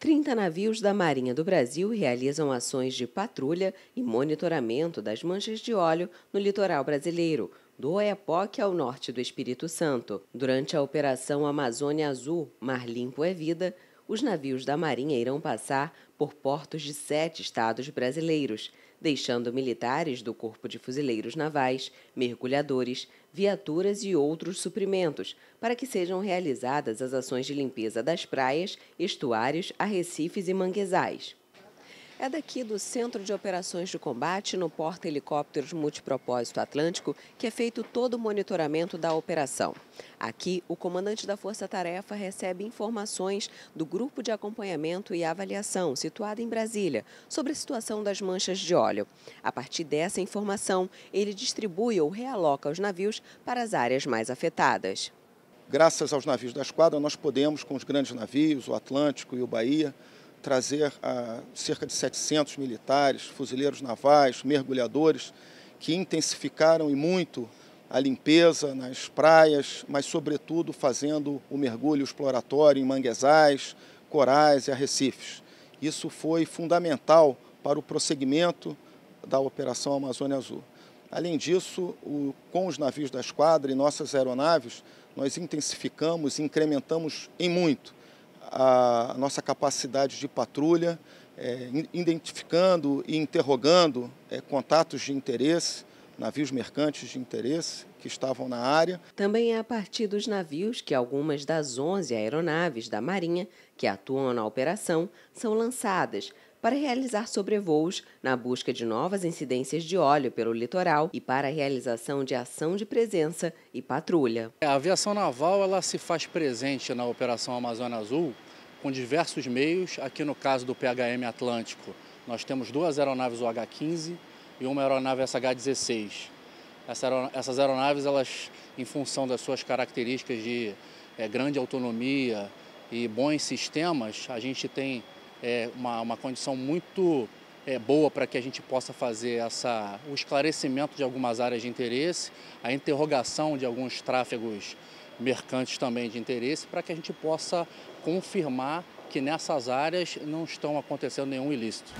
30 navios da Marinha do Brasil realizam ações de patrulha e monitoramento das manchas de óleo no litoral brasileiro, do Oiapoque ao norte do Espírito Santo. Durante a Operação Amazônia Azul Mar Limpo é Vida, os navios da Marinha irão passar por portos de sete estados brasileiros, deixando militares do Corpo de Fuzileiros Navais, mergulhadores, viaturas e outros suprimentos, para que sejam realizadas as ações de limpeza das praias, estuários, arrecifes e manguezais é daqui do Centro de Operações de Combate no porta-helicópteros multipropósito Atlântico, que é feito todo o monitoramento da operação. Aqui, o comandante da Força Tarefa recebe informações do Grupo de Acompanhamento e Avaliação, situado em Brasília, sobre a situação das manchas de óleo. A partir dessa informação, ele distribui ou realoca os navios para as áreas mais afetadas. Graças aos navios da esquadra, nós podemos, com os grandes navios, o Atlântico e o Bahia, trazer a cerca de 700 militares, fuzileiros navais, mergulhadores, que intensificaram e muito a limpeza nas praias, mas, sobretudo, fazendo o mergulho exploratório em manguezais, corais e arrecifes. Isso foi fundamental para o prosseguimento da Operação Amazônia Azul. Além disso, o, com os navios da esquadra e nossas aeronaves, nós intensificamos e incrementamos em muito a nossa capacidade de patrulha, é, identificando e interrogando é, contatos de interesse, navios mercantes de interesse que estavam na área. Também é a partir dos navios que algumas das 11 aeronaves da Marinha que atuam na operação são lançadas para realizar sobrevoos na busca de novas incidências de óleo pelo litoral e para a realização de ação de presença e patrulha. É, a aviação naval ela se faz presente na Operação Amazônia Azul com diversos meios, aqui no caso do PHM Atlântico. Nós temos duas aeronaves UH-15 e uma aeronave SH-16. Essas aeronaves, elas, em função das suas características de é, grande autonomia e bons sistemas, a gente tem é, uma, uma condição muito é, boa para que a gente possa fazer essa, o esclarecimento de algumas áreas de interesse, a interrogação de alguns tráfegos mercantes também de interesse, para que a gente possa confirmar que nessas áreas não estão acontecendo nenhum ilícito.